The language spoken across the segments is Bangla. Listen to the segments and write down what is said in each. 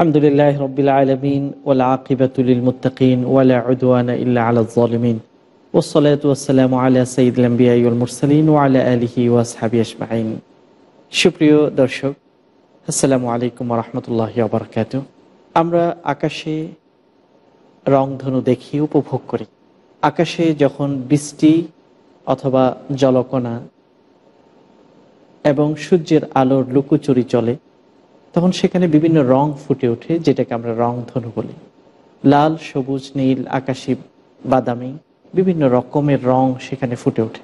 আলহামদুলিল্লাহ রবিল আলমিন ওলা আকিবাতুল মুতাকিন ওয়ালা উদওয়ানা ইল্লা আলা জালিমিন ওসলাত ওসালাম আলা সঈদুল মুরসালিন ওয়ালা আলহি ওয়াসহাবি আসমাইন সুপ্রিয় দর্শক আসসালামু আলাইকুম রহমতুল্লাহ আবরকাত আমরা আকাশে রংধনু দেখি উপভোগ করি আকাশে যখন বৃষ্টি অথবা জলকণা এবং সূর্যের আলোর লুকোচুরি চলে তখন সেখানে বিভিন্ন রং ফুটে ওঠে যেটাকে আমরা রং ধনু বলি লাল সবুজ নীল আকাশি বাদামি বিভিন্ন রকমের রং সেখানে ফুটে ওঠে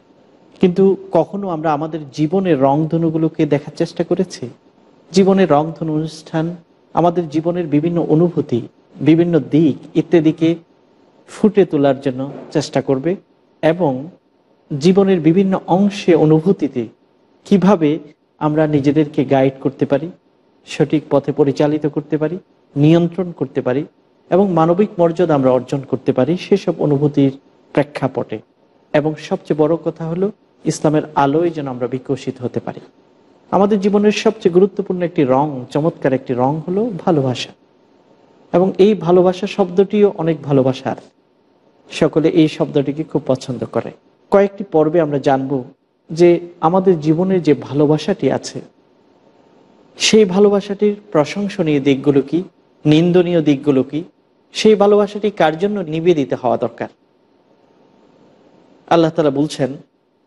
কিন্তু কখনো আমরা আমাদের জীবনের রং ধনুগুলোকে দেখার চেষ্টা করেছি জীবনের রং ধনু অনুষ্ঠান আমাদের জীবনের বিভিন্ন অনুভূতি বিভিন্ন দিক ইত্যাদিকে ফুটে তোলার জন্য চেষ্টা করবে এবং জীবনের বিভিন্ন অংশে অনুভূতিতে কিভাবে আমরা নিজেদেরকে গাইড করতে পারি সঠিক পথে পরিচালিত করতে পারি নিয়ন্ত্রণ করতে পারি এবং মানবিক মর্যাদা আমরা অর্জন করতে পারি সেসব অনুভূতির প্রেক্ষাপটে এবং সবচেয়ে বড় কথা হলো ইসলামের আলোয় যেন আমরা বিকশিত হতে পারি আমাদের জীবনের সবচেয়ে গুরুত্বপূর্ণ একটি রং চমৎকার একটি রং হলো ভালোবাসা এবং এই ভালোবাসা শব্দটিও অনেক ভালোবাসার সকলে এই শব্দটিকে খুব পছন্দ করে কয়েকটি পর্বে আমরা জানব যে আমাদের জীবনের যে ভালোবাসাটি আছে সেই ভালোবাসাটির প্রশংসনীয় দিকগুলো কি নিন্দনীয় দিকগুলো কি সেই ভালোবাসাটি কার জন্য নিবেদিত হওয়া দরকার আল্লাহ তালা বলছেন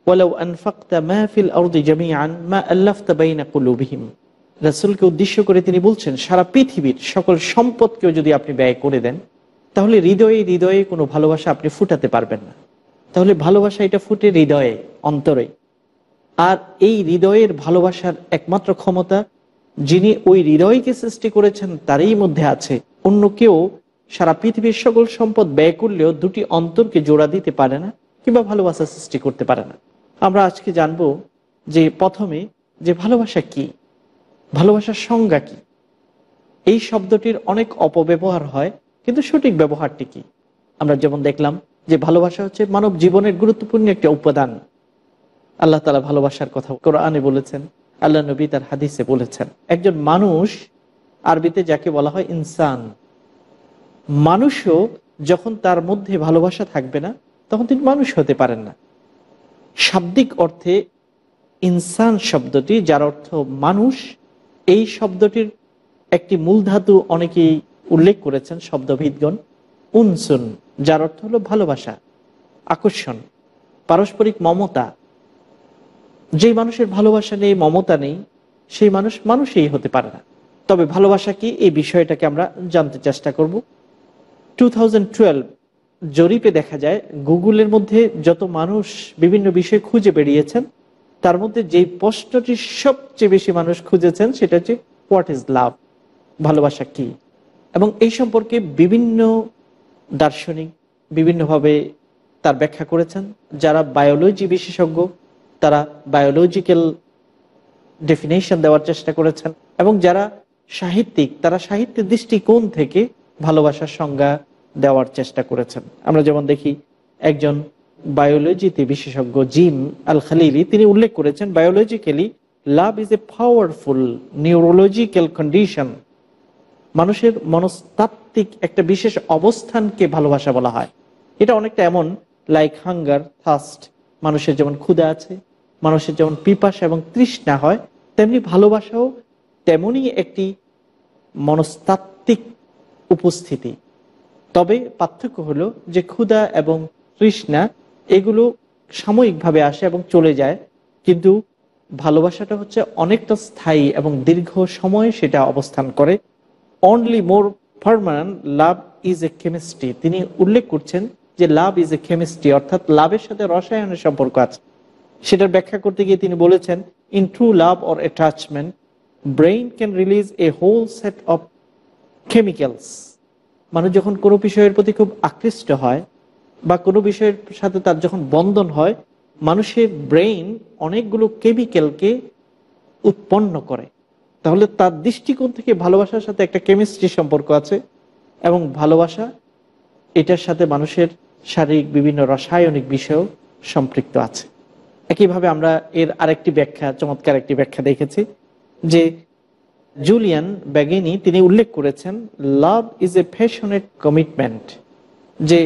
ওয়ালাউ আনফাক্তা মাহফিল আউদি জামিয়ান মা আল্লাফতা বাইনা কুলুবহিম রাসুলকে উদ্দেশ্য করে তিনি বলছেন সারা পৃথিবীর সকল সম্পদকেও যদি আপনি ব্যয় করে দেন তাহলে হৃদয়ে হৃদয়ে কোনো ভালোবাসা আপনি ফুটাতে পারবেন না তাহলে ভালোবাসা এটা ফুটে হৃদয়ে অন্তরে আর এই হৃদয়ের ভালোবাসার একমাত্র ক্ষমতা যিনি ওই হৃদয়কে সৃষ্টি করেছেন তারই মধ্যে আছে অন্য কেউ সারা পৃথিবীর সকল সম্পদ ব্যয় করলেও দুটি অন্তরকে জোড়া দিতে পারে না কিংবা ভালোবাসা সৃষ্টি করতে পারে না আমরা আজকে জানব যে প্রথমে যে ভালোবাসা কি ভালোবাসার সংজ্ঞা কি এই শব্দটির অনেক অপব্যবহার হয় কিন্তু সঠিক ব্যবহারটি কি আমরা যেমন দেখলাম যে ভালোবাসা হচ্ছে মানব জীবনের গুরুত্বপূর্ণ একটা উপাদান আল্লাহ তালা ভালোবাসার কথা কোরআনে বলেছেন আল্লাহ নবী তার হাদিসে বলেছেন একজন মানুষ আরবিতে যাকে বলা হয় ইনসান মানুষও যখন তার মধ্যে ভালোবাসা থাকবে না তখন তিনি মানুষ হতে পারেন না শাব্দিক অর্থে ইনসান শব্দটি যার অর্থ মানুষ এই শব্দটির একটি মূলধাতু অনেকেই উল্লেখ করেছেন শব্দভিদগণ উনসুন যার অর্থ হলো ভালোবাসা আকর্ষণ পারস্পরিক মমতা যে মানুষের ভালোবাসা নেই মমতা নেই সেই মানুষ মানুষই হতে পারে না তবে ভালোবাসা কি এই বিষয়টাকে আমরা জানতে চেষ্টা করব টু জরিপে দেখা যায় গুগলের মধ্যে যত মানুষ বিভিন্ন বিষয় খুঁজে বেরিয়েছেন তার মধ্যে যেই প্রশ্নটি সবচেয়ে বেশি মানুষ খুঁজেছেন সেটা হচ্ছে হোয়াট ইজ লাভ ভালোবাসা কি এবং এই সম্পর্কে বিভিন্ন দার্শনিক বিভিন্নভাবে তার ব্যাখ্যা করেছেন যারা বায়োলজি বিশেষজ্ঞ তারা বায়োলজিক্যাল ডেফিনেশন দেওয়ার চেষ্টা করেছেন এবং যারা সাহিত্যিক তারা সাহিত্যের দৃষ্টিকোণ থেকে ভালোবাসার সংজ্ঞা দেওয়ার চেষ্টা করেছেন আমরা যেমন দেখি একজন বায়োলজিতে বিশেষজ্ঞ জিম আল খালিলি তিনি উল্লেখ করেছেন biologically love is a powerful neurological condition মানুষের মনস্তাত্ত্বিক একটা বিশেষ অবস্থানকে ভালোবাসা বলা হয় এটা অনেকটা এমন লাইক হাঙ্গার থাস্ট মানুষের যেমন ক্ষুদা আছে মানুষের যেমন পিপাসা এবং তৃষ্ণা হয় তেমনি ভালোবাসাও তেমনই একটি মনস্তাত্ত্বিক উপস্থিতি তবে পার্থক্য হলো যে ক্ষুধা এবং তৃষ্ণা এগুলো সাময়িকভাবে আসে এবং চলে যায় কিন্তু ভালোবাসাটা হচ্ছে অনেকটা স্থায়ী এবং দীর্ঘ সময় সেটা অবস্থান করে only more permanent love is a chemistry তিনি উল্লেখ করছেন যে লাভ ইজ এ কেমিস্ট্রি অর্থাৎ লাভের সাথে রসায়নের সম্পর্ক আছে সেটার ব্যাখ্যা করতে গিয়ে তিনি বলেছেন in true love or attachment brain can release a whole set of chemicals মানুষ যখন কোনো বিষয়ের প্রতি খুব আকৃষ্ট হয় বা কোনো বিষয়ের সাথে তার যখন বন্ধন হয় মানুষের ব্রেইন অনেকগুলো কেমিক্যালকে উৎপন্ন করে তাহলে তার দৃষ্টিকোণ থেকে ভালোবাসার সাথে একটা কেমিস্ট্রি সম্পর্ক আছে এবং ভালোবাসা এটার সাথে মানুষের শারীরিক বিভিন্ন রাসায়নিক বিষয়েও সম্পৃক্ত আছে একইভাবে আমরা এর আরেকটি ব্যাখ্যা চমৎকার একটি ব্যাখ্যা দেখেছি যে জুলিয়ান ব্যাগিনি তিনি উল্লেখ করেছেন লাভ ইজ এ ফ্যাশনেট কমিটমেন্ট যে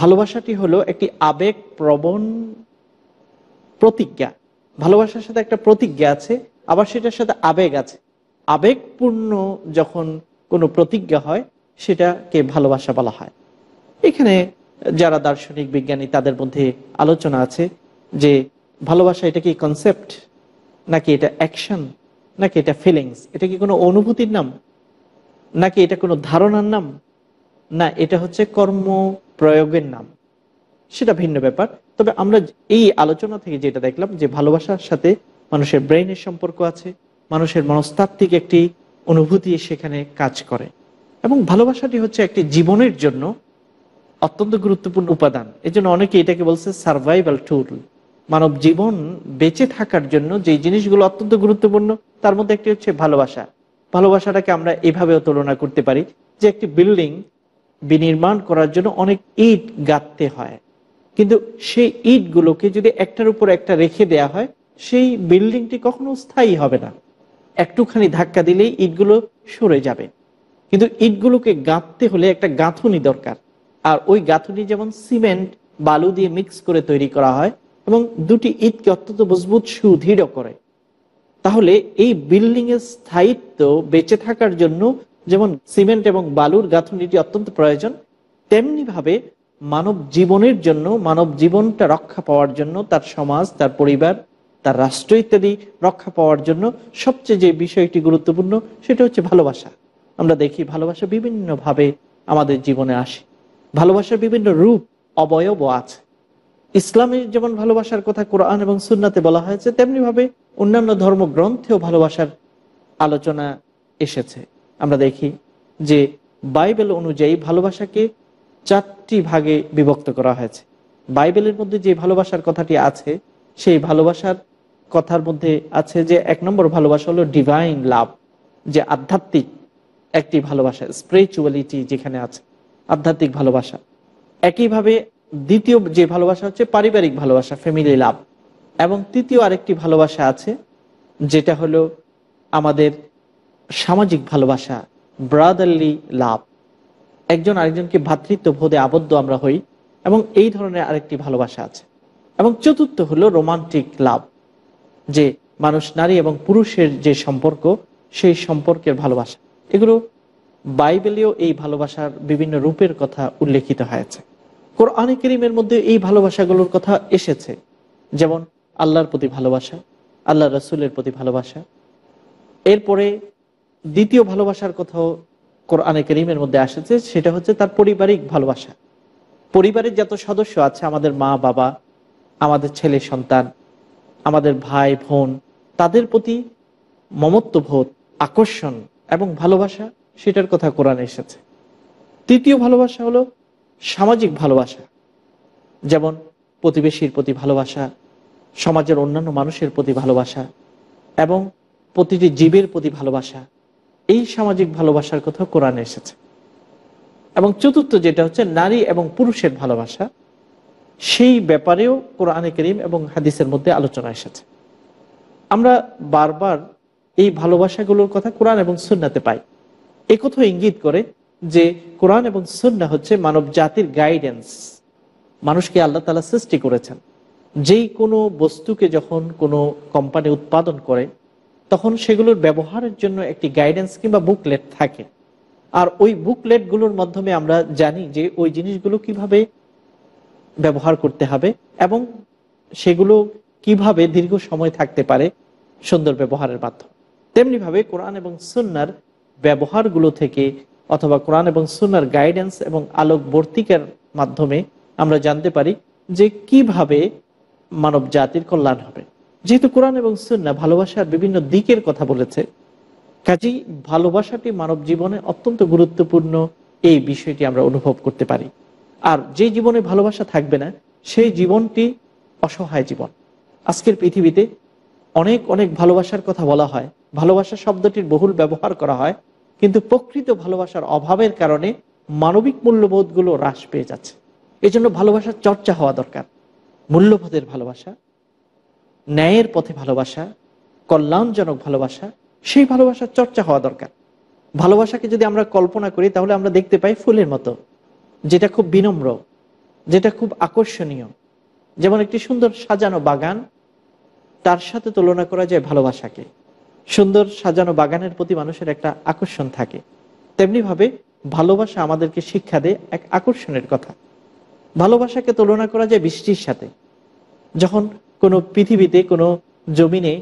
ভালোবাসাটি হলো একটি আবেগ প্রবণ প্রতিজ্ঞা ভালোবাসার সাথে একটা প্রতিজ্ঞা আছে আবার সেটার সাথে আবেগ আছে আবেগপূর্ণ যখন কোনো প্রতিজ্ঞা হয় সেটাকে ভালোবাসা বলা হয় এখানে যারা দার্শনিক বিজ্ঞানী তাদের মধ্যে আলোচনা আছে যে ভালোবাসা এটা কি কনসেপ্ট নাকি এটা অ্যাকশন নাকি এটা ফিলিংস এটা কি কোনো অনুভূতির নাম নাকি এটা কোনো ধারণার নাম না এটা হচ্ছে কর্ম প্রয়োগের নাম সেটা ভিন্ন ব্যাপার তবে আমরা এই আলোচনা থেকে যেটা দেখলাম যে ভালোবাসার সাথে মানুষের ব্রেইনের সম্পর্ক আছে মানুষের মনস্তাত্ত্বিক একটি অনুভূতি সেখানে কাজ করে এবং ভালোবাসাটি হচ্ছে একটি জীবনের জন্য অত্যন্ত গুরুত্বপূর্ণ উপাদান এজন্য অনেকে এটাকে বলছে সার্ভাইভাল টুল মানব জীবন বেঁচে থাকার জন্য যে জিনিসগুলো অত্যন্ত গুরুত্বপূর্ণ তার মধ্যে একটি হচ্ছে ভালোবাসা ভালোবাসাটাকে আমরা এভাবেও তুলনা করতে পারি যে একটি বিল্ডিং বিনির্মাণ করার জন্য অনেক ইট গাঁথতে হয় কিন্তু সেই ইটগুলোকে যদি একটার উপর একটা রেখে দেয়া হয় সেই বিল্ডিংটি কখনো স্থায়ী হবে না একটুখানি ধাক্কা দিলেই ইটগুলো সরে যাবে কিন্তু ইটগুলোকে গাঁথতে হলে একটা গাঁথুনি দরকার আর ওই গাঁথুনি যেমন সিমেন্ট বালু দিয়ে মিক্স করে তৈরি করা হয় এবং দুটি ঈদকে অত্যন্ত মজবুত সুদৃঢ় করে তাহলে এই বিল্ডিং এর স্থায়িত্ব বেঁচে থাকার জন্য যেমন সিমেন্ট এবং বালুর গাঁথনিটি অত্যন্ত প্রয়োজন তেমনি ভাবে মানব জীবনের জন্য মানব জীবনটা রক্ষা পাওয়ার জন্য তার সমাজ তার পরিবার তার রাষ্ট্র ইত্যাদি রক্ষা পাওয়ার জন্য সবচেয়ে যে বিষয়টি গুরুত্বপূর্ণ সেটা হচ্ছে ভালোবাসা আমরা দেখি ভালোবাসা বিভিন্নভাবে আমাদের জীবনে আসে ভালোবাসার বিভিন্ন রূপ অবয়ব আছে ইসলামের যেমন ভালোবাসার কথা কোরআন এবং সুন্নাতে বলা হয়েছে তেমনিভাবে অন্যান্য ধর্মগ্রন্থেও ভালোবাসার আলোচনা এসেছে আমরা দেখি যে বাইবেল অনুযায়ী ভালোবাসাকে চারটি ভাগে বিভক্ত করা হয়েছে বাইবেলের মধ্যে যে ভালোবাসার কথাটি আছে সেই ভালোবাসার কথার মধ্যে আছে যে এক নম্বর ভালোবাসা হলো ডিভাইন লাভ যে আধ্যাত্মিক একটি ভালোবাসা স্পিরিচুয়ালিটি যেখানে আছে আধ্যাত্মিক ভালোবাসা একইভাবে দ্বিতীয় যে ভালোবাসা হচ্ছে পারিবারিক ভালোবাসা ফ্যামিলি লাভ এবং তৃতীয় আরেকটি ভালোবাসা আছে যেটা হলো আমাদের সামাজিক ভালোবাসা ব্রাদারলি লাভ একজন আরেকজনকে ভ্রাতৃত্ব ভোধে আবদ্ধ আমরা হই এবং এই ধরনের আরেকটি ভালোবাসা আছে এবং চতুর্থ হলো রোমান্টিক লাভ যে মানুষ নারী এবং পুরুষের যে সম্পর্ক সেই সম্পর্কের ভালোবাসা এগুলো বাইবেলেও এই ভালোবাসার বিভিন্ন রূপের কথা উল্লেখিত হয়েছে কোরআনে করিমের মধ্যে এই ভালোবাসাগুলোর কথা এসেছে যেমন আল্লাহর প্রতি ভালোবাসা আল্লাহ রসুলের প্রতি ভালোবাসা এরপরে দ্বিতীয় ভালোবাসার কথাও কোরআনে করিমের মধ্যে আসেছে সেটা হচ্ছে তার পারিবারিক ভালোবাসা পরিবারের যত সদস্য আছে আমাদের মা বাবা আমাদের ছেলে সন্তান আমাদের ভাই বোন তাদের প্রতি মমত্ববোধ আকর্ষণ এবং ভালোবাসা সেটার কথা কোরআনে এসেছে তৃতীয় ভালোবাসা হলো সামাজিক ভালোবাসা যেমন প্রতিবেশীর প্রতি ভালোবাসা সমাজের অন্যান্য মানুষের প্রতি ভালোবাসা এবং প্রতিটি জীবের প্রতি ভালোবাসা এই সামাজিক ভালোবাসার কথা কোরআনে এসেছে এবং চতুর্থ যেটা হচ্ছে নারী এবং পুরুষের ভালোবাসা সেই ব্যাপারেও কোরআনে করিম এবং হাদিসের মধ্যে আলোচনা এসেছে আমরা বারবার এই ভালোবাসাগুলোর কথা কোরআন এবং সুন্নাতে পাই একথা ইঙ্গিত করে যে কোরআন এবং সুন্না হচ্ছে মানব জাতির গাইডেন্স মানুষকে আল্লাহ তালা সৃষ্টি করেছেন যেই কোনো বস্তুকে যখন কোনো কোম্পানি উৎপাদন করে তখন সেগুলোর ব্যবহারের জন্য একটি গাইডেন্স কিংবা বুকলেট থাকে আর ওই বুকলেটগুলোর মাধ্যমে আমরা জানি যে ওই জিনিসগুলো কিভাবে ব্যবহার করতে হবে এবং সেগুলো কিভাবে দীর্ঘ সময় থাকতে পারে সুন্দর ব্যবহারের মাধ্যমে তেমনিভাবে কোরআন এবং সুন্নার ব্যবহারগুলো থেকে অথবা কোরআন এবং সুনার গাইডেন্স এবং আলোক বর্তিকের মাধ্যমে আমরা জানতে পারি যে কিভাবে মানব জাতির কল্যাণ হবে যেহেতু কোরআন এবং সুন্না ভালোবাসার বিভিন্ন দিকের কথা বলেছে কাজেই ভালোবাসাটি মানব জীবনে অত্যন্ত গুরুত্বপূর্ণ এই বিষয়টি আমরা অনুভব করতে পারি আর যে জীবনে ভালোবাসা থাকবে না সেই জীবনটি অসহায় জীবন আজকের পৃথিবীতে অনেক অনেক ভালোবাসার কথা বলা হয় ভালোবাসা শব্দটির বহুল ব্যবহার করা হয় কিন্তু প্রকৃত ভালোবাসার অভাবের কারণে মানবিক মূল্যবোধগুলো হ্রাস পেয়ে যাচ্ছে এজন্য ভালোবাসার চর্চা হওয়া দরকার মূল্যবোধের ভালোবাসা ন্যায়ের পথে ভালোবাসা কল্যাণজনক ভালোবাসা সেই ভালোবাসার চর্চা হওয়া দরকার ভালোবাসাকে যদি আমরা কল্পনা করি তাহলে আমরা দেখতে পাই ফুলের মতো যেটা খুব বিনম্র যেটা খুব আকর্ষণীয় যেমন একটি সুন্দর সাজানো বাগান তার সাথে তুলনা করা যায় ভালোবাসাকে সুন্দর সাজানো বাগানের প্রতি মানুষের একটা আকর্ষণ থাকে তেমনিভাবে ভালোবাসা আমাদেরকে শিক্ষা দেয় এক আকর্ষণের কথা ভালোবাসাকে তুলনা করা যায় বৃষ্টির সাথে যখন কোনো পৃথিবীতে কোনো জমিনে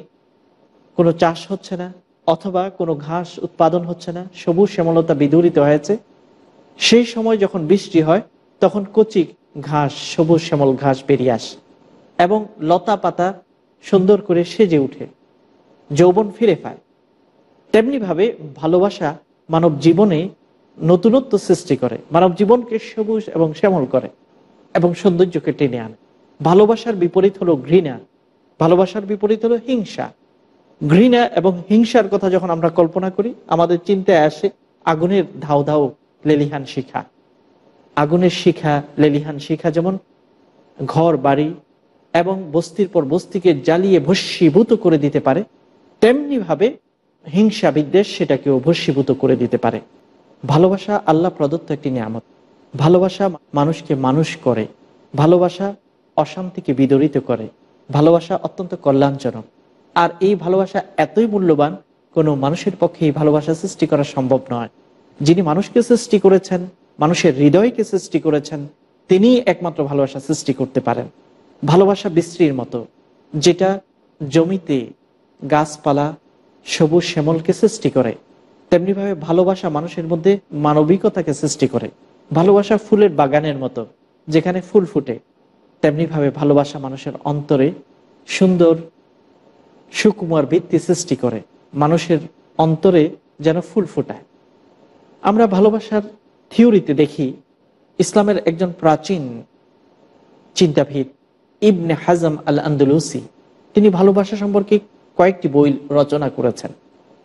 কোনো চাষ হচ্ছে না অথবা কোনো ঘাস উৎপাদন হচ্ছে না সবুজ শ্যামলতা বিদূরিত হয়েছে সেই সময় যখন বৃষ্টি হয় তখন কচি ঘাস সবুজ শ্যামল ঘাস বেরিয়ে আসে এবং লতা পাতা সুন্দর করে সেজে উঠে যৌবন ফিরে পায় তেমনিভাবে ভালোবাসা মানব জীবনে নতুনত্ব সৃষ্টি করে মানব জীবনকে সবুজ এবং শ্যামল করে এবং সৌন্দর্যকে টেনে আনে ভালোবাসার বিপরীত হলো ঘৃণা ভালোবাসার বিপরীত হলো হিংসা ঘৃণা এবং হিংসার কথা যখন আমরা কল্পনা করি আমাদের চিন্তায় আসে আগুনের ধাও ধাও লেলিহান শিখা আগুনের শিখা লেলিহান শিখা যেমন ঘর বাড়ি এবং বস্তির পর বস্তিকে জ্বালিয়ে ভস্মীভূত করে দিতে পারে তেমনিভাবে হিংসা বিদ্বেষ সেটাকে ভস্মীভূত করে দিতে পারে ভালোবাসা আল্লাহ প্রদত্ত একটি নিয়ামত ভালোবাসা মানুষকে মানুষ করে ভালোবাসা অশান্তিকে বিদরিত করে ভালোবাসা অত্যন্ত কল্যাণজনক আর এই ভালোবাসা এতই মূল্যবান কোনো মানুষের পক্ষে এই ভালোবাসা সৃষ্টি করা সম্ভব নয় যিনি মানুষকে সৃষ্টি করেছেন মানুষের হৃদয়কে সৃষ্টি করেছেন তিনি একমাত্র ভালোবাসা সৃষ্টি করতে পারেন ভালোবাসা বিশ্রীর মতো যেটা জমিতে গাছপালা সবুজ শ্যামলকে সৃষ্টি করে তেমনিভাবে ভালোবাসা মানুষের মধ্যে মানবিকতাকে সৃষ্টি করে ভালোবাসা ফুলের বাগানের মতো যেখানে ফুল ফুটে তেমনিভাবে ভালোবাসা মানুষের অন্তরে সুন্দর সুকুমার ভিত্তি সৃষ্টি করে মানুষের অন্তরে যেন ফুল ফুটায় আমরা ভালোবাসার থিওরিতে দেখি ইসলামের একজন প্রাচীন চিন্তাবিদ ইবনে হাজম আল আন্দুলুসি তিনি ভালোবাসা সম্পর্কে কয়েকটি বই রচনা করেছেন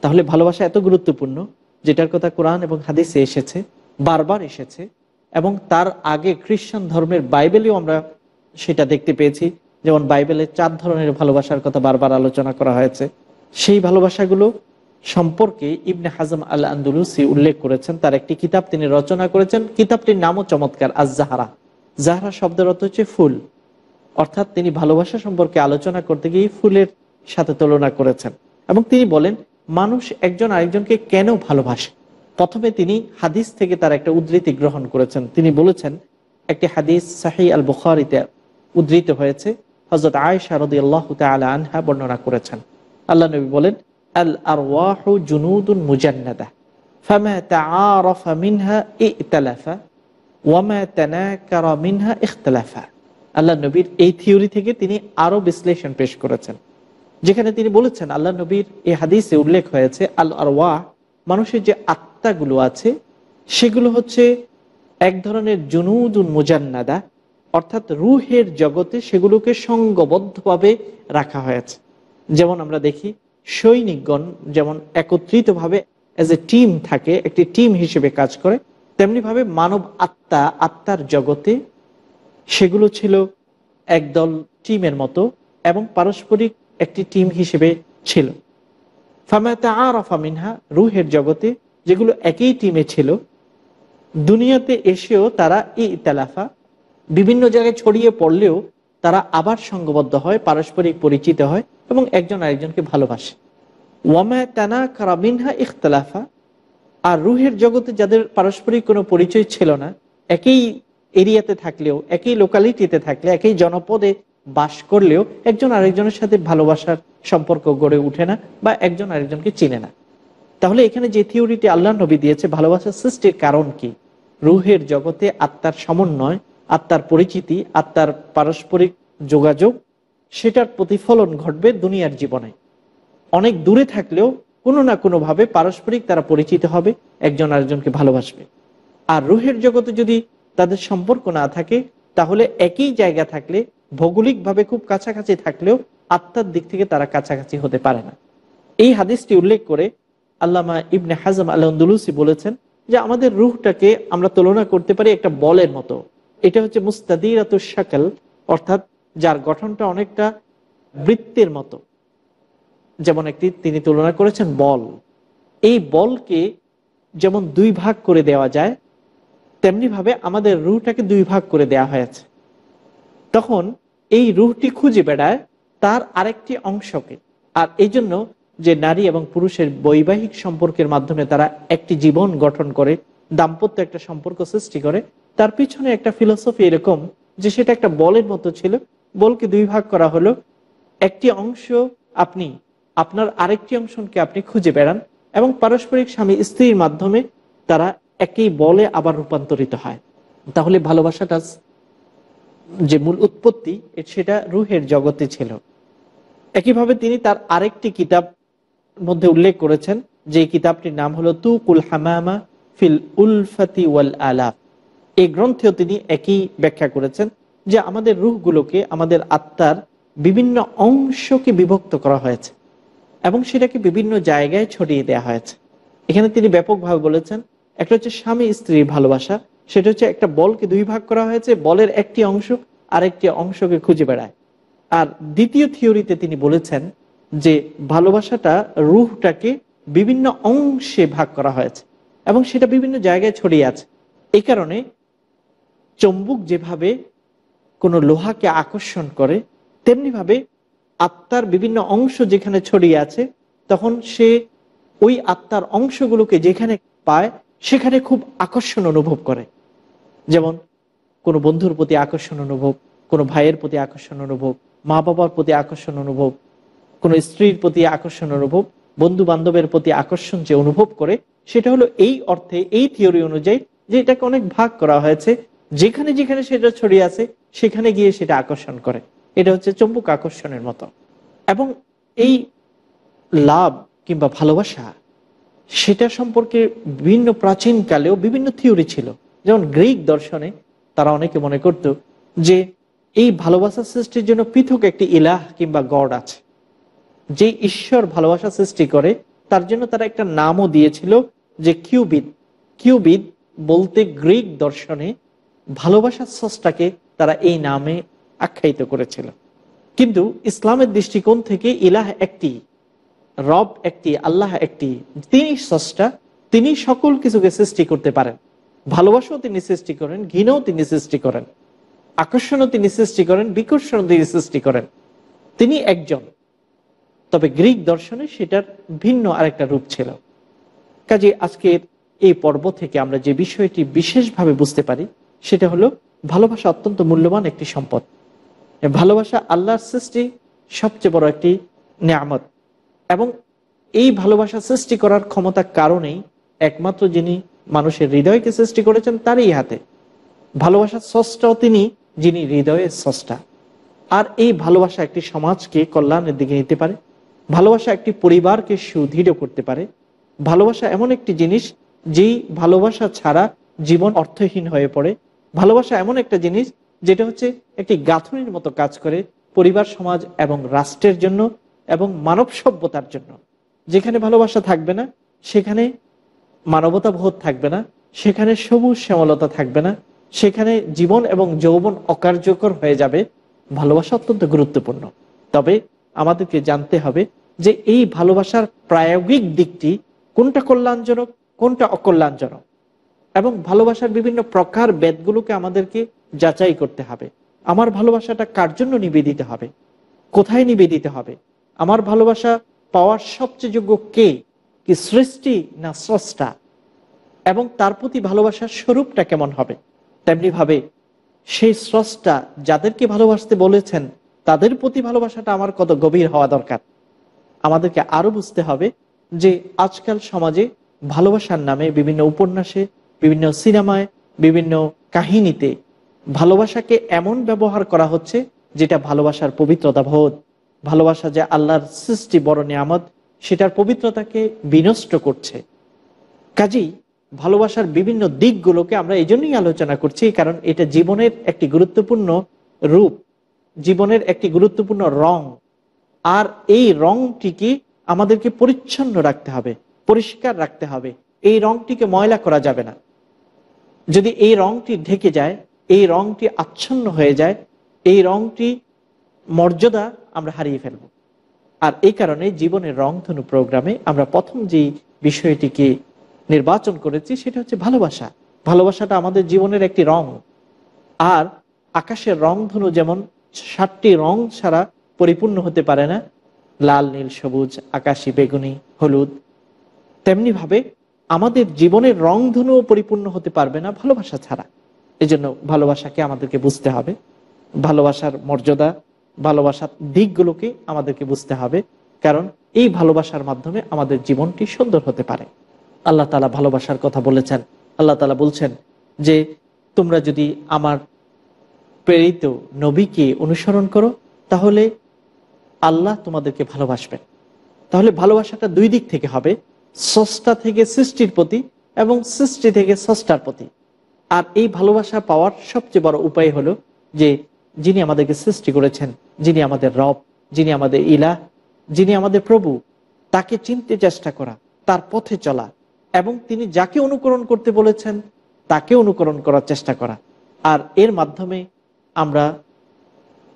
তাহলে ভালোবাসা এত গুরুত্বপূর্ণ যেটার কথা কোরআন এবং হাদিসে এসেছে বারবার এসেছে এবং তার আগে খ্রিস্টান ধর্মের বাইবেলেও আমরা সেটা দেখতে পেয়েছি যেমন বাইবেলে চার ধরনের ভালোবাসার কথা বারবার আলোচনা করা হয়েছে সেই ভালোবাসাগুলো সম্পর্কে ইবনে হাজম আল আন্দুলুসি উল্লেখ করেছেন তার একটি কিতাব তিনি রচনা করেছেন কিতাবটির নামও চমৎকার আজ জাহারা জাহারা শব্দের অর্থ হচ্ছে ফুল অর্থাৎ তিনি ভালোবাসা সম্পর্কে আলোচনা করতে গিয়ে ফুলের সাথে তুলনা করেছেন এবং তিনি বলেন মানুষ একজন আরেকজনকে কেন ভালোবাসে প্রথমে তিনি হাদিস থেকে তার একটা উদ্ধৃতি গ্রহণ করেছেন তিনি বলেছেন একটি হাদিস সাহি আল বুখারিতে উদ্ধৃত হয়েছে হজরত আয় রদি আল্লাহ তাল আনহা বর্ণনা করেছেন আল্লাহ নবী বলেন আল আরওয়াহু জুনুদুন মুজান্নাদা فما নবীর এই থিওরি থেকে তিনি আরো বিশ্লেষণ পেশ করেছেন যেখানে তিনি বলেছেন আল্লাহ নবীর এই হাদিসে উল্লেখ হয়েছে আল আরওয়া মানুষের যে আত্মাগুলো আছে সেগুলো হচ্ছে এক ধরনের জুনুদুন মুজান্নাদা অর্থাৎ রুহের জগতে সেগুলোকে সঙ্গবদ্ধভাবে রাখা হয়েছে যেমন আমরা দেখি সৈনিকগণ যেমন একত্রিতভাবে অ্যাজ এ টিম থাকে একটি টিম হিসেবে কাজ করে তেমনিভাবে মানব আত্মা আত্মার জগতে সেগুলো ছিল একদল টিমের মতো এবং পারস্পরিক একটি টিম হিসেবে ছিল ফামাতা আরাফা মিনহা রুহের জগতে যেগুলো একই টিমে ছিল দুনিয়াতে এসেও তারা এই ইতালাফা বিভিন্ন জায়গায় ছড়িয়ে পড়লেও তারা আবার সঙ্গবদ্ধ হয় পারস্পরিক পরিচিত হয় এবং একজন আরেকজনকে ভালোবাসে ওয়ামা তানা কারামিনহা ইখতলাফা আর রুহের জগতে যাদের পারস্পরিক কোনো পরিচয় ছিল না একই এরিয়াতে থাকলেও একই লোকালিটিতে থাকলে একই জনপদে বাস করলেও একজন আরেকজনের সাথে ভালোবাসার সম্পর্ক গড়ে উঠে না বা একজন আরেকজনকে চিনে না তাহলে এখানে যে থিওরিটি আল্লাহ নবী দিয়েছে ভালোবাসার সৃষ্টির কারণ কি রুহের জগতে আত্মার সমন্বয় আত্মার পরিচিতি আত্মার পারস্পরিক যোগাযোগ সেটার প্রতিফলন ঘটবে দুনিয়ার জীবনে অনেক দূরে থাকলেও কোনো না কোনোভাবে পারস্পরিক তারা পরিচিত হবে একজন আরেকজনকে ভালোবাসবে আর রুহের জগতে যদি তাদের সম্পর্ক না থাকে তাহলে একই জায়গা থাকলে ভৌগোলিকভাবে খুব কাছাকাছি থাকলেও আত্মার দিক থেকে তারা কাছাকাছি হতে পারে না এই হাদিসটি উল্লেখ করে আল্লামা ইবনে হাজম আল্লাহুলুসি বলেছেন যে আমাদের রুহটাকে আমরা তুলনা করতে পারি একটা বলের মতো এটা হচ্ছে মুস্তাদির সাকাল অর্থাৎ যার গঠনটা অনেকটা বৃত্তের মতো যেমন একটি তিনি তুলনা করেছেন বল এই বলকে যেমন দুই ভাগ করে দেওয়া যায় তেমনিভাবে আমাদের রুহটাকে দুই ভাগ করে দেওয়া হয়েছে তখন এই রুহটি খুঁজে বেড়ায় তার আরেকটি অংশকে আর এই জন্য যে নারী এবং পুরুষের বৈবাহিক সম্পর্কের মাধ্যমে তারা একটি জীবন গঠন করে দাম্পত্য একটা সম্পর্ক সৃষ্টি করে তার পিছনে একটা ফিলোসফি এরকম যে সেটা একটা বলের মতো ছিল বলকে দুই ভাগ করা হলো একটি অংশ আপনি আপনার আরেকটি অংশকে আপনি খুঁজে বেড়ান এবং পারস্পরিক স্বামী স্ত্রীর মাধ্যমে তারা একই বলে আবার রূপান্তরিত হয় তাহলে ভালোবাসাটা যে মূল উৎপত্তি সেটা রুহের জগতে ছিল একইভাবে তিনি তার আরেকটি কিতাব মধ্যে উল্লেখ করেছেন যে কিতাবটির নাম হলো তুকুল হামামা ফিল উলফাতি ওয়াল আলাফ এই গ্রন্থেও তিনি একই ব্যাখ্যা করেছেন যে আমাদের রুহগুলোকে আমাদের আত্মার বিভিন্ন অংশকে বিভক্ত করা হয়েছে এবং সেটাকে বিভিন্ন জায়গায় ছড়িয়ে দেওয়া হয়েছে এখানে তিনি ব্যাপকভাবে বলেছেন একটা হচ্ছে স্বামী স্ত্রীর ভালোবাসা সেটা হচ্ছে একটা বলকে দুই ভাগ করা হয়েছে বলের একটি অংশ আর একটি অংশকে খুঁজে বেড়ায় আর দ্বিতীয় থিওরিতে তিনি বলেছেন যে ভালোবাসাটা রুহটাকে বিভিন্ন অংশে ভাগ করা হয়েছে এবং সেটা বিভিন্ন জায়গায় ছড়িয়ে আছে এ কারণে চম্বুক যেভাবে কোনো লোহাকে আকর্ষণ করে তেমনিভাবে আত্মার বিভিন্ন অংশ যেখানে ছড়িয়ে আছে তখন সে ওই আত্মার অংশগুলোকে যেখানে পায় সেখানে খুব আকর্ষণ অনুভব করে যেমন কোনো বন্ধুর প্রতি আকর্ষণ অনুভব কোনো ভাইয়ের প্রতি আকর্ষণ অনুভব মা বাবার প্রতি আকর্ষণ অনুভব কোনো স্ত্রীর প্রতি আকর্ষণ অনুভব বন্ধু বান্ধবের প্রতি আকর্ষণ যে অনুভব করে সেটা হলো এই অর্থে এই থিওরি অনুযায়ী যে এটাকে অনেক ভাগ করা হয়েছে যেখানে যেখানে সেটা ছড়িয়ে আছে সেখানে গিয়ে সেটা আকর্ষণ করে এটা হচ্ছে চম্বুক আকর্ষণের মতো এবং এই লাভ কিংবা ভালোবাসা সেটা সম্পর্কে বিভিন্ন প্রাচীনকালেও বিভিন্ন থিওরি ছিল যেমন গ্রিক দর্শনে তারা অনেকে মনে করত যে এই ভালোবাসা সৃষ্টির জন্য পৃথক একটি ইলাহ কিংবা গড আছে যে ঈশ্বর ভালোবাসা সৃষ্টি করে তার জন্য তারা একটা নামও দিয়েছিল যে কিউবিদ কিউবিদ বলতে গ্রিক দর্শনে ভালোবাসার সষ্টাকে তারা এই নামে আখ্যায়িত করেছিল কিন্তু ইসলামের দৃষ্টিকোণ থেকে ইলাহ একটি রব একটি আল্লাহ একটি তিনি সষ্টা তিনি সকল কিছুকে সৃষ্টি করতে পারেন ভালোবাসাও তিনি সৃষ্টি করেন ঘৃণাও তিনি সৃষ্টি করেন আকর্ষণও তিনি সৃষ্টি করেন বিকর্ষণও তিনি সৃষ্টি করেন তিনি একজন তবে গ্রিক দর্শনে সেটার ভিন্ন আরেকটা রূপ ছিল কাজে আজকের এই পর্ব থেকে আমরা যে বিষয়টি বিশেষভাবে বুঝতে পারি সেটা হলো ভালোবাসা অত্যন্ত মূল্যবান একটি সম্পদ ভালোবাসা আল্লাহর সৃষ্টি সবচেয়ে বড় একটি নিয়ামত এবং এই ভালোবাসা সৃষ্টি করার ক্ষমতা কারণেই একমাত্র যিনি মানুষের হৃদয়কে সৃষ্টি করেছেন তারই হাতে ভালোবাসার স্রষ্টাও তিনি যিনি হৃদয়ের স্রষ্টা আর এই ভালোবাসা একটি সমাজকে কল্যাণের দিকে নিতে পারে ভালোবাসা একটি পরিবারকে সুদৃঢ় করতে পারে ভালোবাসা এমন একটি জিনিস যেই ভালোবাসা ছাড়া জীবন অর্থহীন হয়ে পড়ে ভালোবাসা এমন একটা জিনিস যেটা হচ্ছে একটি গাঁথনির মতো কাজ করে পরিবার সমাজ এবং রাষ্ট্রের জন্য এবং মানব সভ্যতার জন্য যেখানে ভালোবাসা থাকবে না সেখানে মানবতা বোধ থাকবে না সেখানে সবুজ শ্যামলতা থাকবে না সেখানে জীবন এবং যৌবন অকার্যকর হয়ে যাবে ভালোবাসা অত্যন্ত গুরুত্বপূর্ণ তবে আমাদেরকে জানতে হবে যে এই ভালোবাসার প্রায়োগিক দিকটি কোনটা কল্যাণজনক কোনটা অকল্যাণজনক এবং ভালোবাসার বিভিন্ন প্রকার বেদগুলোকে আমাদেরকে যাচাই করতে হবে আমার ভালোবাসাটা কার জন্য নিবেদিত হবে কোথায় নিবেদিত হবে আমার ভালোবাসা পাওয়ার সবচেয়ে যোগ্য কে কি সৃষ্টি না স্রষ্টা এবং তার প্রতি ভালোবাসার স্বরূপটা কেমন হবে তেমনিভাবে সেই স্রষ্টা যাদেরকে ভালোবাসতে বলেছেন তাদের প্রতি ভালোবাসাটা আমার কত গভীর হওয়া দরকার আমাদেরকে আরো বুঝতে হবে যে আজকাল সমাজে ভালোবাসার নামে বিভিন্ন উপন্যাসে বিভিন্ন সিনেমায় বিভিন্ন কাহিনীতে ভালোবাসাকে এমন ব্যবহার করা হচ্ছে যেটা ভালোবাসার পবিত্রতা বোধ ভালোবাসা যে আল্লাহর সৃষ্টি বড় নিয়ামত সেটার পবিত্রতাকে বিনষ্ট করছে কাজেই ভালোবাসার বিভিন্ন দিকগুলোকে আমরা এই জন্যই আলোচনা করছি কারণ এটা জীবনের একটি গুরুত্বপূর্ণ রূপ জীবনের একটি গুরুত্বপূর্ণ রং আর এই রংটিকে আমাদেরকে পরিচ্ছন্ন রাখতে হবে পরিষ্কার রাখতে হবে এই রংটিকে ময়লা করা যাবে না যদি এই রংটি ঢেকে যায় এই রংটি আচ্ছন্ন হয়ে যায় এই রংটি মর্যাদা আমরা হারিয়ে ফেলব আর এই কারণে জীবনের রংধনু প্রোগ্রামে আমরা প্রথম যে বিষয়টিকে নির্বাচন করেছি সেটা হচ্ছে ভালোবাসা ভালোবাসাটা আমাদের জীবনের একটি রং আর আকাশের রংধনু যেমন সাতটি রং ছাড়া পরিপূর্ণ হতে পারে না লাল নীল সবুজ আকাশি বেগুনি হলুদ তেমনিভাবে আমাদের জীবনের রংধনুও পরিপূর্ণ হতে পারবে না ভালোবাসা ছাড়া এজন্য ভালোবাসাকে আমাদেরকে বুঝতে হবে ভালোবাসার মর্যাদা ভালোবাসার দিকগুলোকে আমাদেরকে বুঝতে হবে কারণ এই ভালোবাসার মাধ্যমে আমাদের জীবনটি সুন্দর হতে পারে আল্লাহ তালা ভালোবাসার কথা বলেছেন আল্লাহ তালা বলছেন যে তোমরা যদি আমার প্রেরিত নবীকে অনুসরণ করো তাহলে আল্লাহ তোমাদেরকে ভালোবাসবেন তাহলে ভালোবাসাটা দুই দিক থেকে হবে সষ্টা থেকে সৃষ্টির প্রতি এবং সৃষ্টি থেকে স্রষ্টার প্রতি আর এই ভালোবাসা পাওয়ার সবচেয়ে বড় উপায় হলো যে যিনি আমাদেরকে সৃষ্টি করেছেন যিনি আমাদের রব যিনি আমাদের ইলা যিনি আমাদের প্রভু তাকে চিনতে চেষ্টা করা তার পথে চলা এবং তিনি যাকে অনুকরণ করতে বলেছেন তাকে অনুকরণ করার চেষ্টা করা আর এর মাধ্যমে আমরা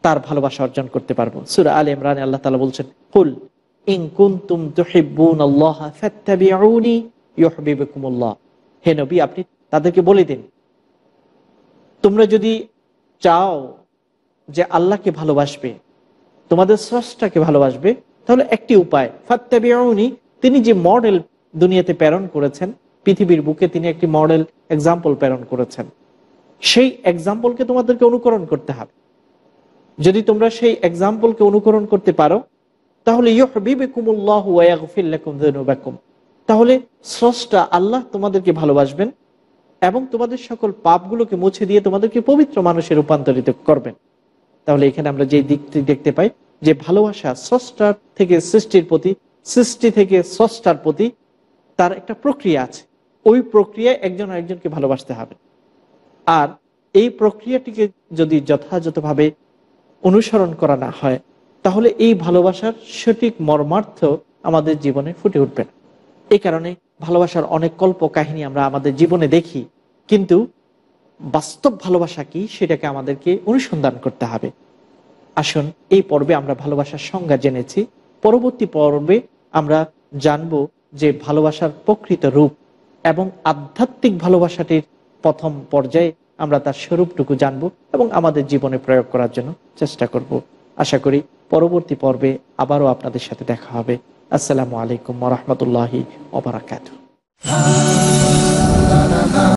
তার ভালোবাসা অর্জন করতে পারবো সুরা আল ইমরান আল্লাহ তালা বলছেন ফুল ইনকুন্তুম তুহিবুন আল্লাহ হে নবী আপনি তাদেরকে বলে দিন তোমরা যদি চাও যে আল্লাহকে ভালোবাসবে তোমাদের স্রষ্টাকে ভালোবাসবে তাহলে একটি উপায় ফাত্তাবিউনি তিনি যে মডেল দুনিয়াতে প্রেরণ করেছেন পৃথিবীর বুকে তিনি একটি মডেল এক্সাম্পল প্রেরণ করেছেন সেই এক্সাম্পলকে তোমাদেরকে অনুকরণ করতে হবে যদি তোমরা সেই এক্সাম্পলকে অনুকরণ করতে পারো তাহলে তাহলে স্রষ্টা আল্লাহ তোমাদেরকে ভালোবাসবেন এবং তোমাদের সকল পাপগুলোকে মুছে দিয়ে তোমাদেরকে পবিত্র মানুষে রূপান্তরিত করবেন তাহলে এখানে আমরা যে দিকটি দেখতে পাই যে ভালোবাসা স্রষ্টার থেকে সৃষ্টির প্রতি সৃষ্টি থেকে স্রষ্টার প্রতি তার একটা প্রক্রিয়া আছে ওই প্রক্রিয়ায় একজন আরেকজনকে ভালোবাসতে হবে আর এই প্রক্রিয়াটিকে যদি যথাযথভাবে অনুসরণ করা না হয় তাহলে এই ভালোবাসার সঠিক মর্মার্থ আমাদের জীবনে ফুটে উঠবে না এই কারণে ভালোবাসার অনেক কল্প কাহিনী আমরা আমাদের জীবনে দেখি কিন্তু বাস্তব ভালোবাসা কি সেটাকে আমাদেরকে অনুসন্ধান করতে হবে আসুন এই পর্বে আমরা ভালোবাসার সংজ্ঞা জেনেছি পরবর্তী পর্বে আমরা জানব যে ভালোবাসার প্রকৃত রূপ এবং আধ্যাত্মিক ভালোবাসাটির প্রথম পর্যায়ে আমরা তার স্বরূপটুকু জানব এবং আমাদের জীবনে প্রয়োগ করার জন্য চেষ্টা করব আশা করি পরবর্তী পর্বে আবারও আপনাদের সাথে দেখা হবে আসসালামু আলাইকুম রহমতুল্লাহি ওবরাকাত